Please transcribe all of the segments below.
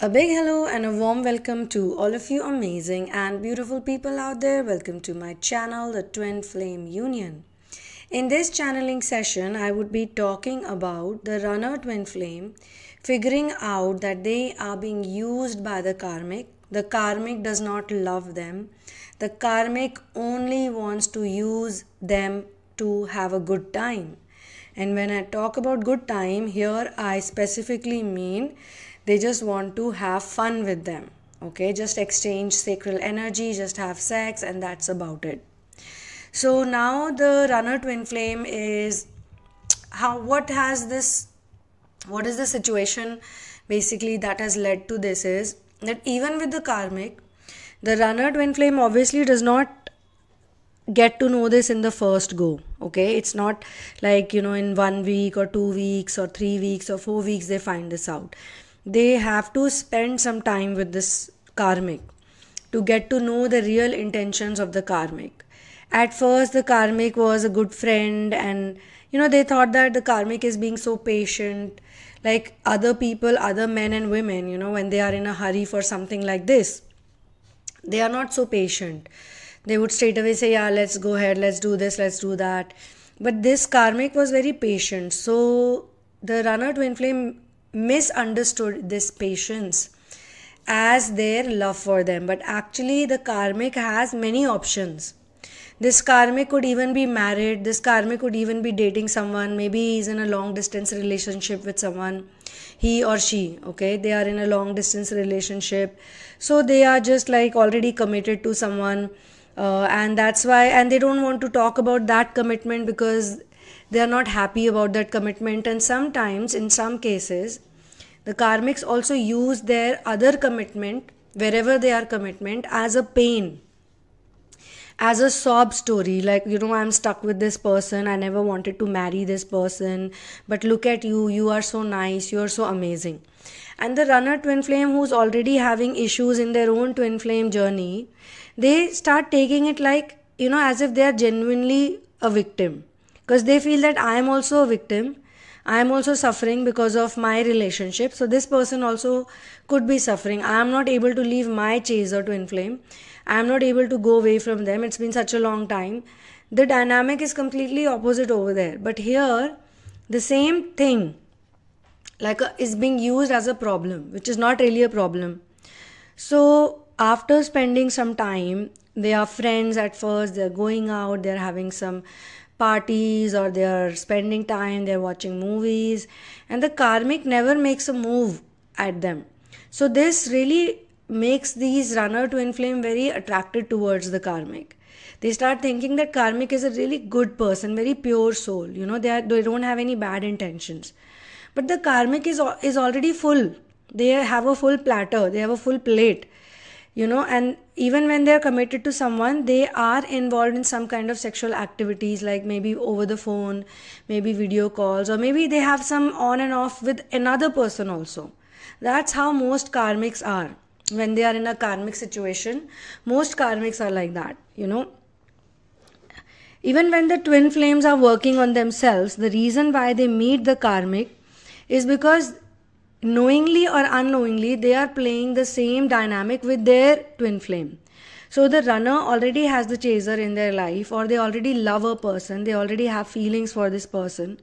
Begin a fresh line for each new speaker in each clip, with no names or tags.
A big hello and a warm welcome to all of you amazing and beautiful people out there. Welcome to my channel, The Twin Flame Union. In this channeling session, I would be talking about the runner twin flame, figuring out that they are being used by the karmic. The karmic does not love them. The karmic only wants to use them to have a good time. And when I talk about good time, here I specifically mean they just want to have fun with them okay just exchange sacral energy just have sex and that's about it so now the runner twin flame is how what has this what is the situation basically that has led to this is that even with the karmic the runner twin flame obviously does not get to know this in the first go okay it's not like you know in one week or two weeks or three weeks or four weeks they find this out they have to spend some time with this karmic to get to know the real intentions of the karmic. At first, the karmic was a good friend, and you know, they thought that the karmic is being so patient, like other people, other men and women, you know, when they are in a hurry for something like this, they are not so patient. They would straight away say, Yeah, let's go ahead, let's do this, let's do that. But this karmic was very patient, so the runner twin flame misunderstood this patience as their love for them. But actually, the karmic has many options. This karmic could even be married, this karmic could even be dating someone, maybe he's in a long distance relationship with someone, he or she, okay? They are in a long distance relationship. So they are just like already committed to someone. Uh, and that's why and they don't want to talk about that commitment because they are not happy about that commitment and sometimes in some cases the karmics also use their other commitment wherever they are commitment as a pain as a sob story like you know i'm stuck with this person i never wanted to marry this person but look at you you are so nice you are so amazing and the runner twin flame who's already having issues in their own twin flame journey they start taking it like you know as if they are genuinely a victim because they feel that I am also a victim. I am also suffering because of my relationship. So this person also could be suffering. I am not able to leave my chaser to inflame. I am not able to go away from them. It's been such a long time. The dynamic is completely opposite over there. But here, the same thing like a, uh, is being used as a problem, which is not really a problem. So after spending some time, they are friends at first. They're going out. They're having some parties or they are spending time, they're watching movies, and the karmic never makes a move at them. So, this really makes these runner to inflame very attracted towards the karmic they start thinking that karmic is a really good person very pure soul you know they are, they don't have any bad intentions but the karmic is is already full they have a full platter they have a full plate you know and even when they are committed to someone they are involved in some kind of sexual activities like maybe over the phone maybe video calls or maybe they have some on and off with another person also that's how most karmics are when they are in a karmic situation most karmics are like that you know even when the twin flames are working on themselves the reason why they meet the karmic is because knowingly or unknowingly they are playing the same dynamic with their twin flame so the runner already has the chaser in their life or they already love a person they already have feelings for this person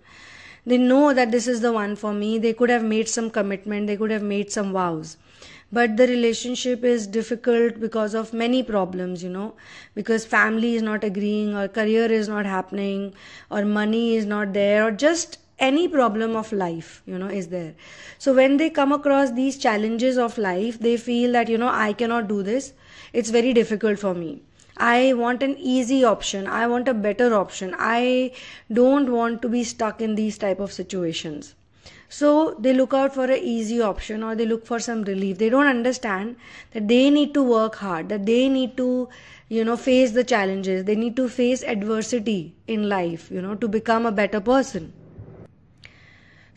they know that this is the one for me they could have made some commitment they could have made some vows but the relationship is difficult because of many problems you know because family is not agreeing or career is not happening or money is not there or just any problem of life you know is there so when they come across these challenges of life they feel that you know i cannot do this it's very difficult for me i want an easy option i want a better option i don't want to be stuck in these type of situations so they look out for an easy option or they look for some relief they don't understand that they need to work hard that they need to you know face the challenges they need to face adversity in life you know to become a better person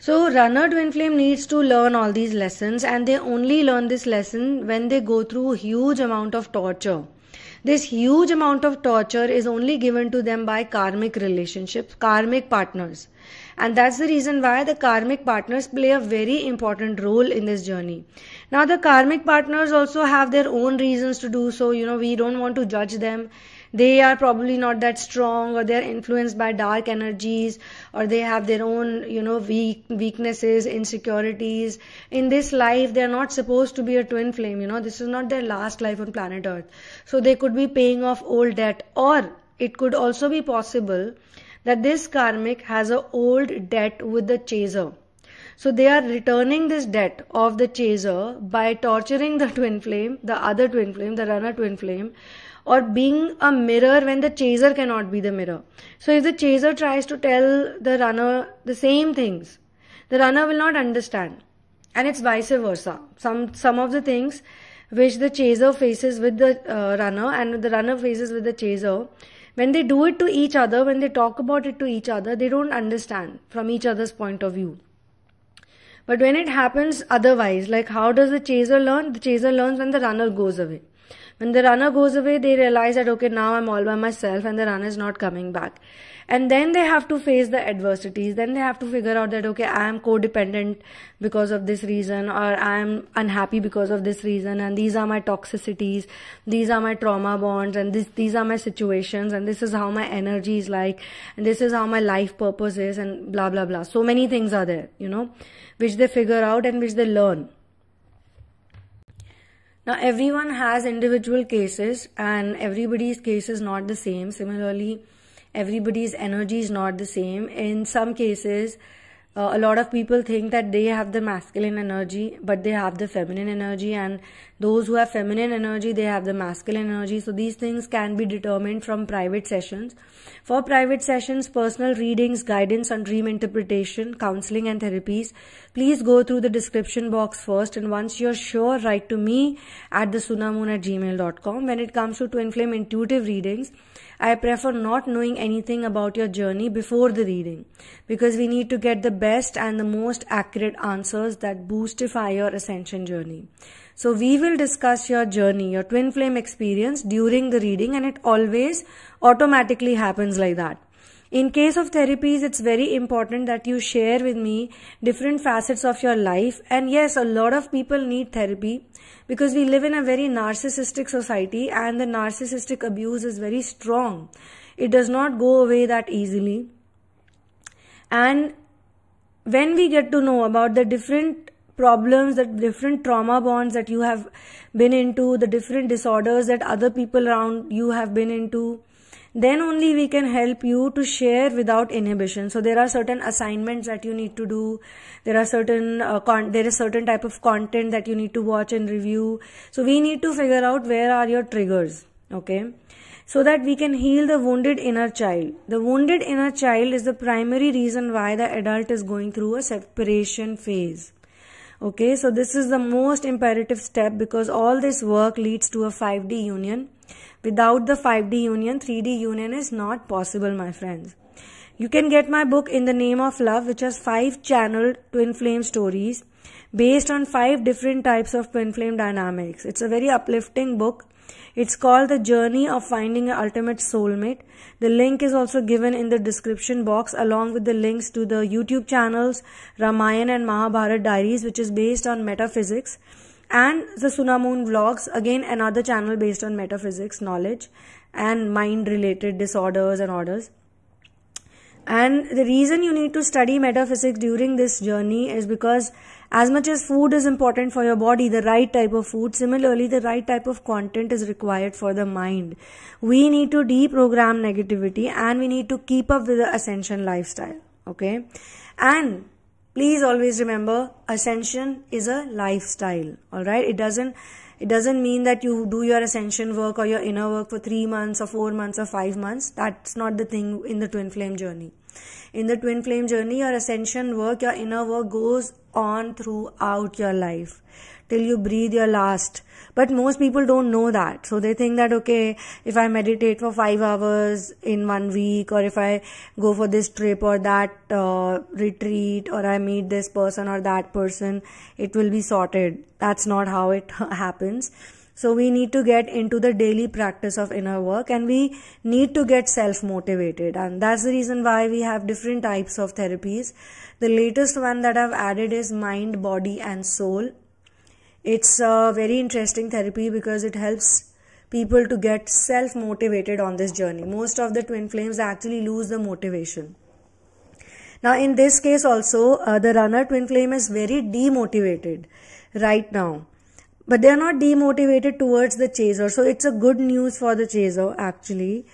so runner twin flame needs to learn all these lessons and they only learn this lesson when they go through huge amount of torture. This huge amount of torture is only given to them by karmic relationships, karmic partners. And that's the reason why the karmic partners play a very important role in this journey. Now, the karmic partners also have their own reasons to do so. You know, we don't want to judge them they are probably not that strong or they're influenced by dark energies or they have their own you know weak weaknesses insecurities in this life they're not supposed to be a twin flame you know this is not their last life on planet earth so they could be paying off old debt or it could also be possible that this karmic has a old debt with the chaser so they are returning this debt of the chaser by torturing the twin flame, the other twin flame, the runner twin flame, or being a mirror when the chaser cannot be the mirror. So if the chaser tries to tell the runner the same things, the runner will not understand. And it's vice versa. Some, some of the things which the chaser faces with the uh, runner and the runner faces with the chaser, when they do it to each other, when they talk about it to each other, they don't understand from each other's point of view. But when it happens otherwise, like how does the chaser learn? The chaser learns when the runner goes away. When the runner goes away, they realize that, okay, now I'm all by myself and the runner is not coming back. And then they have to face the adversities. Then they have to figure out that, okay, I am codependent because of this reason or I am unhappy because of this reason and these are my toxicities. These are my trauma bonds and this, these are my situations and this is how my energy is like and this is how my life purpose is and blah, blah, blah. So many things are there, you know, which they figure out and which they learn. Now, everyone has individual cases, and everybody's case is not the same. Similarly, everybody's energy is not the same. In some cases, uh, a lot of people think that they have the masculine energy but they have the feminine energy and those who have feminine energy they have the masculine energy so these things can be determined from private sessions for private sessions personal readings guidance on dream interpretation counseling and therapies please go through the description box first and once you're sure write to me at the sunamoon at gmail.com when it comes to twin flame intuitive readings I prefer not knowing anything about your journey before the reading because we need to get the best and the most accurate answers that boostify your ascension journey. So we will discuss your journey, your twin flame experience during the reading and it always automatically happens like that. In case of therapies, it's very important that you share with me different facets of your life. And yes, a lot of people need therapy because we live in a very narcissistic society and the narcissistic abuse is very strong. It does not go away that easily. And when we get to know about the different problems, the different trauma bonds that you have been into, the different disorders that other people around you have been into, then only we can help you to share without inhibition so there are certain assignments that you need to do there are certain uh, there is certain type of content that you need to watch and review so we need to figure out where are your triggers okay so that we can heal the wounded inner child the wounded inner child is the primary reason why the adult is going through a separation phase okay so this is the most imperative step because all this work leads to a 5d union without the 5d union 3d union is not possible my friends you can get my book in the name of love which has five channeled twin flame stories based on five different types of twin flame dynamics it's a very uplifting book it's called The Journey of Finding an Ultimate Soulmate. The link is also given in the description box along with the links to the YouTube channels Ramayan and Mahabharat Diaries which is based on metaphysics and the Sunamoon Vlogs again another channel based on metaphysics knowledge and mind related disorders and orders. And the reason you need to study metaphysics during this journey is because as much as food is important for your body, the right type of food, similarly, the right type of content is required for the mind. We need to deprogram negativity and we need to keep up with the ascension lifestyle. Okay. And please always remember ascension is a lifestyle. All right. It doesn't it doesn't mean that you do your ascension work or your inner work for three months or four months or five months. That's not the thing in the twin flame journey. In the twin flame journey, your ascension work, your inner work goes on throughout your life till you breathe your last. But most people don't know that. So they think that, okay, if I meditate for five hours in one week, or if I go for this trip or that uh, retreat, or I meet this person or that person, it will be sorted. That's not how it happens. So we need to get into the daily practice of inner work and we need to get self motivated. And that's the reason why we have different types of therapies. The latest one that I've added is mind, body, and soul. It's a very interesting therapy because it helps people to get self motivated on this journey. Most of the twin flames actually lose the motivation. Now, in this case, also, uh, the runner twin flame is very demotivated right now. But they are not demotivated towards the chaser. So, it's a good news for the chaser, actually.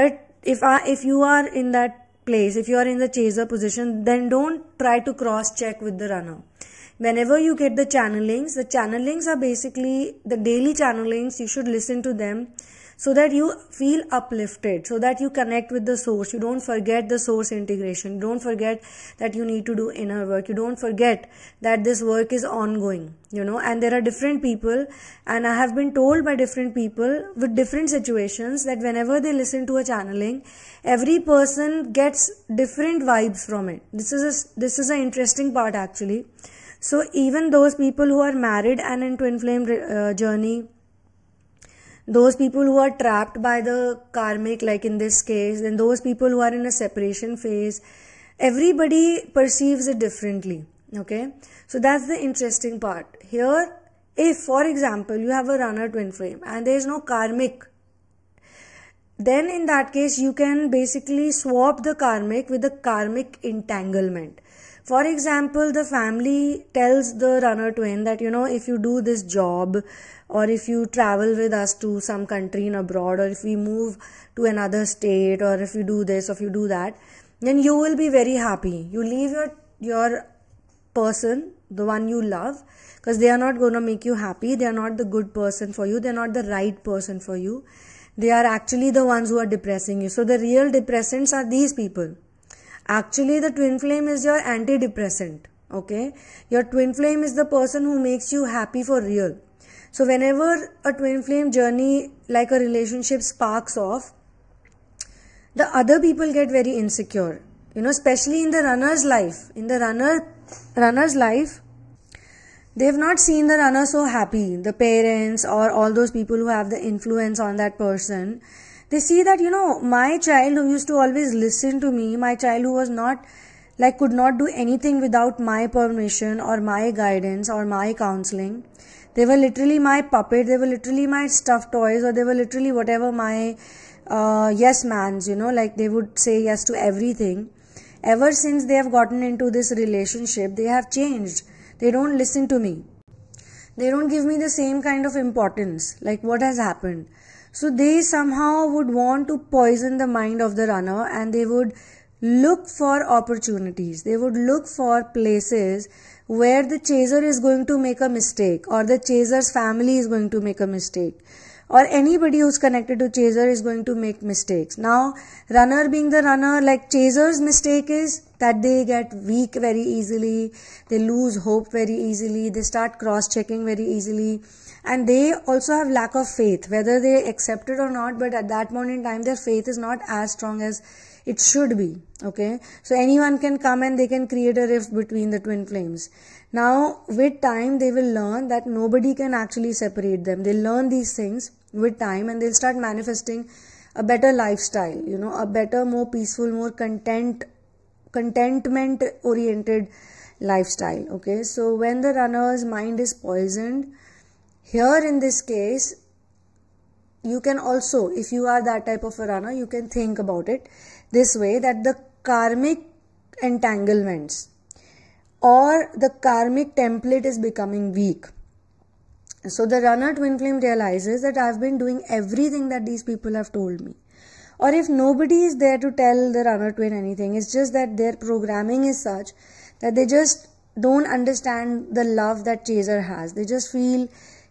But if, I, if you are in that place, if you are in the chaser position, then don't try to cross check with the runner whenever you get the channelings the channelings are basically the daily channelings you should listen to them so that you feel uplifted so that you connect with the source you don't forget the source integration you don't forget that you need to do inner work you don't forget that this work is ongoing you know and there are different people and i have been told by different people with different situations that whenever they listen to a channeling every person gets different vibes from it this is a, this is an interesting part actually so even those people who are married and in twin flame uh, journey, those people who are trapped by the karmic, like in this case, and those people who are in a separation phase, everybody perceives it differently. Okay, so that's the interesting part. Here, if for example you have a runner twin flame and there is no karmic then in that case you can basically swap the karmic with the karmic entanglement for example, the family tells the runner twin that, you know, if you do this job or if you travel with us to some country in abroad or if we move to another state or if you do this or if you do that, then you will be very happy. You leave your, your person, the one you love, because they are not going to make you happy. They are not the good person for you. They are not the right person for you. They are actually the ones who are depressing you. So the real depressants are these people. Actually, the twin flame is your antidepressant. Okay. Your twin flame is the person who makes you happy for real. So, whenever a twin flame journey like a relationship sparks off, the other people get very insecure. You know, especially in the runner's life. In the runner runner's life, they've not seen the runner so happy. The parents or all those people who have the influence on that person they see that you know my child who used to always listen to me my child who was not like could not do anything without my permission or my guidance or my counseling they were literally my puppet they were literally my stuffed toys or they were literally whatever my uh, yes mans you know like they would say yes to everything ever since they have gotten into this relationship they have changed they don't listen to me they don't give me the same kind of importance like what has happened so they somehow would want to poison the mind of the runner and they would look for opportunities. They would look for places where the chaser is going to make a mistake or the chaser's family is going to make a mistake or anybody who's connected to chaser is going to make mistakes. Now, runner being the runner, like chaser's mistake is that they get weak very easily, they lose hope very easily, they start cross checking very easily and they also have lack of faith whether they accept it or not but at that point in time their faith is not as strong as it should be okay so anyone can come and they can create a rift between the twin flames now with time they will learn that nobody can actually separate them they learn these things with time and they'll start manifesting a better lifestyle you know a better more peaceful more content contentment oriented lifestyle okay so when the runner's mind is poisoned here in this case, you can also, if you are that type of a runner, you can think about it this way that the karmic entanglements or the karmic template is becoming weak. So the runner twin flame realizes that I've been doing everything that these people have told me. Or if nobody is there to tell the runner twin anything, it's just that their programming is such that they just don't understand the love that chaser has. They just feel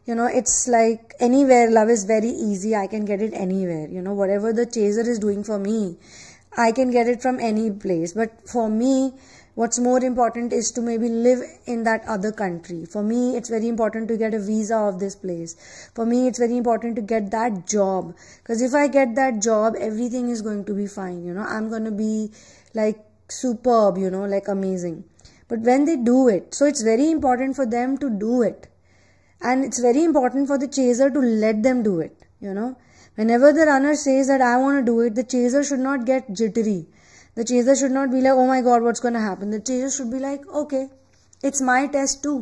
you know it's like anywhere love is very easy i can get it anywhere you know whatever the chaser is doing for me i can get it from any place but for me what's more important is to maybe live in that other country for me it's very important to get a visa of this place for me it's very important to get that job because if i get that job everything is going to be fine you know i'm going to be like superb you know like amazing but when they do it so it's very important for them to do it and it's very important for the chaser to let them do it you know whenever the runner says that i want to do it the chaser should not get jittery the chaser should not be like oh my god what's going to happen the chaser should be like okay it's my test too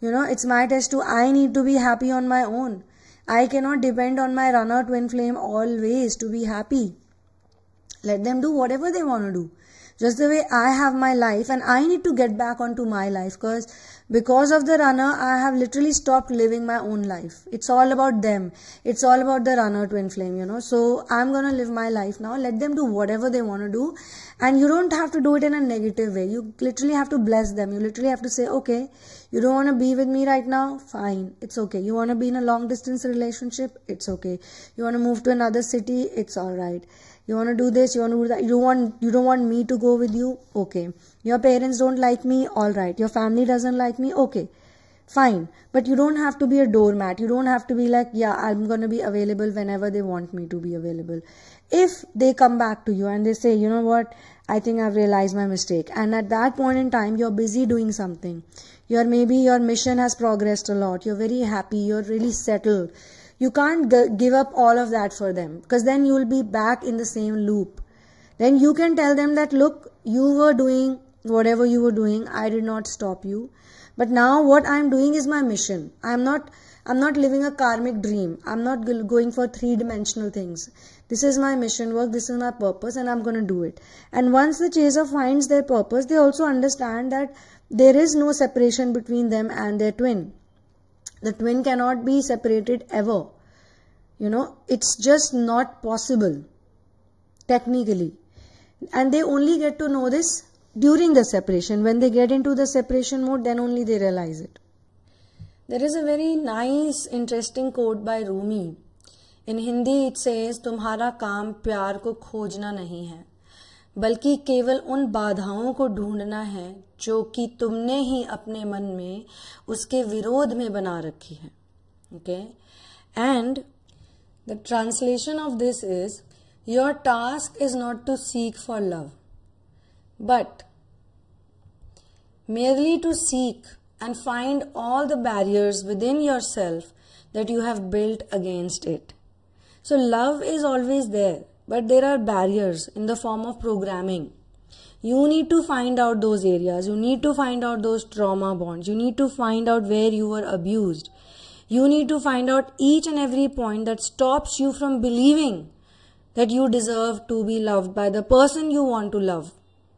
you know it's my test too i need to be happy on my own i cannot depend on my runner twin flame always to be happy let them do whatever they want to do just the way i have my life and i need to get back onto my life because because of the runner, I have literally stopped living my own life. It's all about them. It's all about the runner twin flame, you know. So I'm gonna live my life now. Let them do whatever they wanna do. And you don't have to do it in a negative way. You literally have to bless them. You literally have to say, okay, you don't wanna be with me right now? Fine. It's okay. You wanna be in a long distance relationship? It's okay. You wanna move to another city? It's alright you want to do this you want to do that you don't want you don't want me to go with you okay your parents don't like me all right your family doesn't like me okay fine but you don't have to be a doormat you don't have to be like yeah i'm going to be available whenever they want me to be available if they come back to you and they say you know what i think i've realized my mistake and at that point in time you're busy doing something your maybe your mission has progressed a lot you're very happy you're really settled you can't give up all of that for them because then you'll be back in the same loop then you can tell them that look you were doing whatever you were doing i did not stop you but now what i'm doing is my mission i'm not i'm not living a karmic dream i'm not going for three dimensional things this is my mission work this is my purpose and i'm going to do it and once the chaser finds their purpose they also understand that there is no separation between them and their twin the twin cannot be separated ever you know it's just not possible technically and they only get to know this during the separation when they get into the separation mode then only they realize it there is a very nice interesting quote by rumi in hindi it says tumhara kaam pyar ko khojna nahi hai बल्कि केवल उन बाधाओं को ढूंढना है जो कि तुमने ही अपने मन में उसके विरोध में बना रखी है okay okay? And The translation of this is Your task is not to seek for love, but merely to seek and find all the barriers within yourself that you have built against it. So, love is always there, but there are barriers in the form of programming. You need to find out those areas, you need to find out those trauma bonds, you need to find out where you were abused you need to find out each and every point that stops you from believing that you deserve to be loved by the person you want to love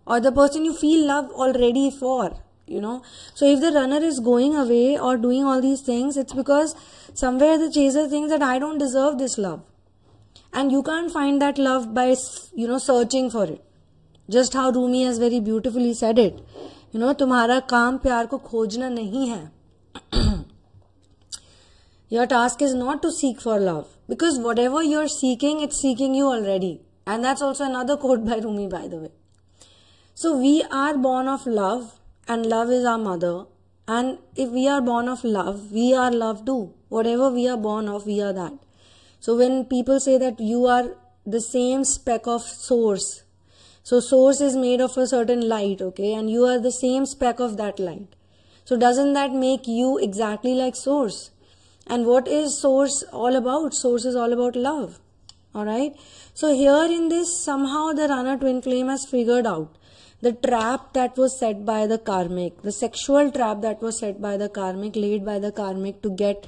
or the person you feel love already for you know so if the runner is going away or doing all these things it's because somewhere the chaser thinks that i don't deserve this love and you can't find that love by you know searching for it just how rumi has very beautifully said it you know तुम्हारा काम प्यार को खोजना नहीं है your task is not to seek for love because whatever you're seeking, it's seeking you already. And that's also another quote by Rumi, by the way. So we are born of love and love is our mother. And if we are born of love, we are love too. Whatever we are born of, we are that. So when people say that you are the same speck of source, so source is made of a certain light, okay, and you are the same speck of that light. So doesn't that make you exactly like source? And what is source all about? Source is all about love. Alright. So here in this, somehow the Rana twin flame has figured out the trap that was set by the karmic, the sexual trap that was set by the karmic, laid by the karmic to get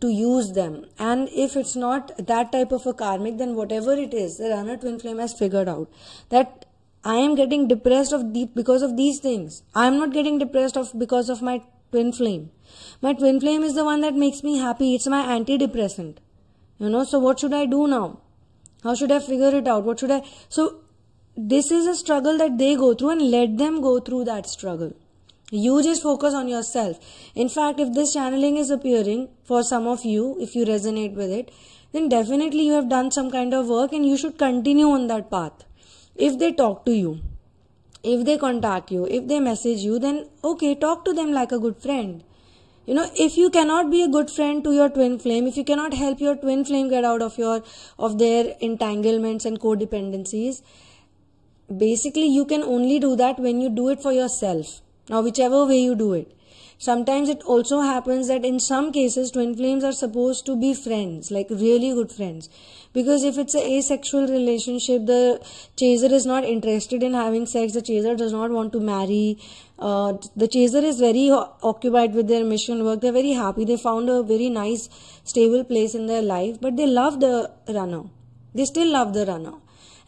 to use them. And if it's not that type of a karmic, then whatever it is, the runner twin flame has figured out that I am getting depressed of the, because of these things. I am not getting depressed of because of my twin flame. My twin flame is the one that makes me happy. It's my antidepressant. You know, so what should I do now? How should I figure it out? What should I? So, this is a struggle that they go through and let them go through that struggle. You just focus on yourself. In fact, if this channeling is appearing for some of you, if you resonate with it, then definitely you have done some kind of work and you should continue on that path. If they talk to you, if they contact you, if they message you, then okay, talk to them like a good friend you know if you cannot be a good friend to your twin flame if you cannot help your twin flame get out of your of their entanglements and codependencies basically you can only do that when you do it for yourself now whichever way you do it Sometimes it also happens that in some cases twin flames are supposed to be friends, like really good friends. Because if it's a asexual relationship, the chaser is not interested in having sex, the chaser does not want to marry. Uh, the chaser is very occupied with their mission work, they're very happy, they found a very nice, stable place in their life, but they love the runner. They still love the runner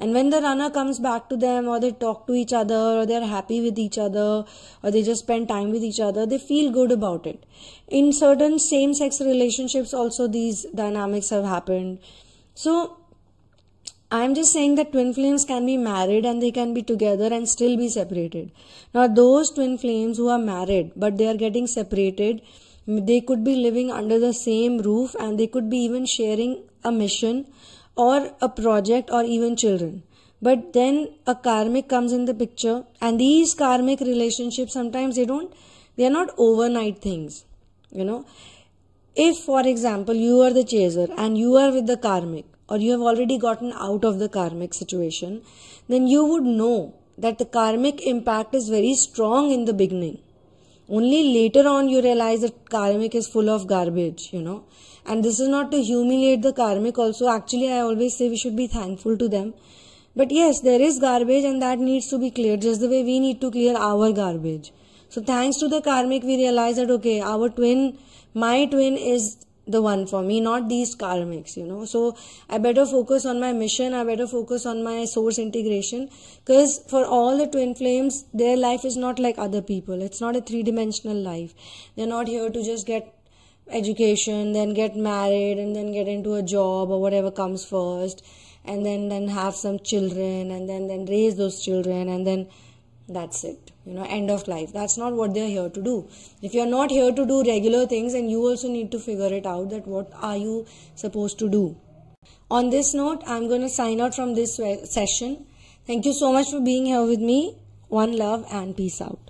and when the runner comes back to them, or they talk to each other, or they're happy with each other, or they just spend time with each other, they feel good about it. In certain same sex relationships, also these dynamics have happened. So, I'm just saying that twin flames can be married and they can be together and still be separated. Now, those twin flames who are married but they are getting separated, they could be living under the same roof and they could be even sharing a mission or a project or even children. But then a karmic comes in the picture, and these karmic relationships sometimes they don't, they are not overnight things. You know, if for example you are the chaser and you are with the karmic, or you have already gotten out of the karmic situation, then you would know that the karmic impact is very strong in the beginning. Only later on you realize that karmic is full of garbage, you know and this is not to humiliate the karmic also actually i always say we should be thankful to them but yes there is garbage and that needs to be cleared just the way we need to clear our garbage so thanks to the karmic we realize that okay our twin my twin is the one for me not these karmics you know so i better focus on my mission i better focus on my source integration because for all the twin flames their life is not like other people it's not a three dimensional life they're not here to just get education then get married and then get into a job or whatever comes first and then then have some children and then then raise those children and then that's it you know end of life that's not what they're here to do if you're not here to do regular things and you also need to figure it out that what are you supposed to do on this note i'm going to sign out from this session thank you so much for being here with me one love and peace out